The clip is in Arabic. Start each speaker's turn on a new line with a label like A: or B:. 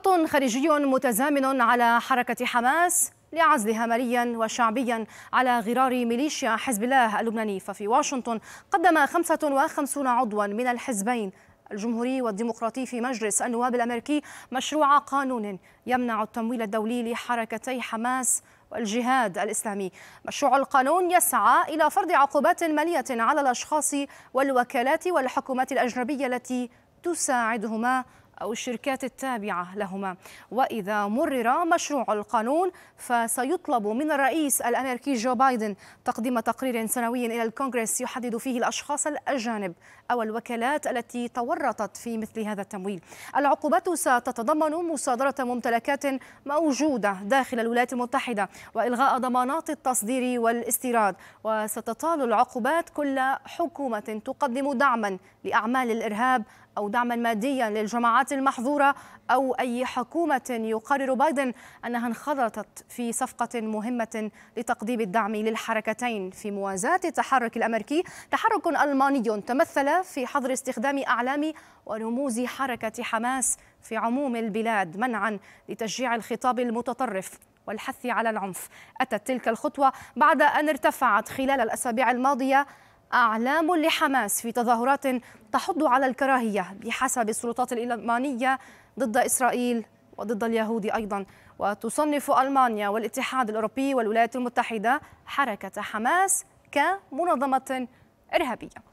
A: ضغط خارجي متزامن على حركة حماس لعزلها ماليا وشعبيا على غرار ميليشيا حزب الله اللبناني ففي واشنطن قدم 55 عضوا من الحزبين الجمهوري والديمقراطي في مجلس النواب الامريكي مشروع قانون يمنع التمويل الدولي لحركتي حماس والجهاد الاسلامي. مشروع القانون يسعى الى فرض عقوبات ماليه على الاشخاص والوكالات والحكومات الاجنبيه التي تساعدهما أو الشركات التابعة لهما وإذا مرر مشروع القانون فسيطلب من الرئيس الأمريكي جو بايدن تقديم تقرير سنوي إلى الكونغرس يحدد فيه الأشخاص الأجانب أو الوكالات التي تورطت في مثل هذا التمويل العقوبات ستتضمن مصادرة ممتلكات موجودة داخل الولايات المتحدة وإلغاء ضمانات التصدير والاستيراد وستطال العقوبات كل حكومة تقدم دعما لأعمال الإرهاب أو دعما ماديا للجماعات الجماعات المحظورة أو أي حكومة يقرر بايدن أنها انخرطت في صفقة مهمة لتقديم الدعم للحركتين في موازاة التحرك الأمريكي تحرك ألماني تمثل في حظر استخدام أعلام ورموز حركة حماس في عموم البلاد منعا لتشجيع الخطاب المتطرف والحث على العنف أتت تلك الخطوة بعد أن ارتفعت خلال الأسابيع الماضية أعلام لحماس في تظاهرات تحض على الكراهية بحسب السلطات الإلمانية ضد إسرائيل وضد اليهود أيضا وتصنف ألمانيا والاتحاد الأوروبي والولايات المتحدة حركة حماس كمنظمة إرهابية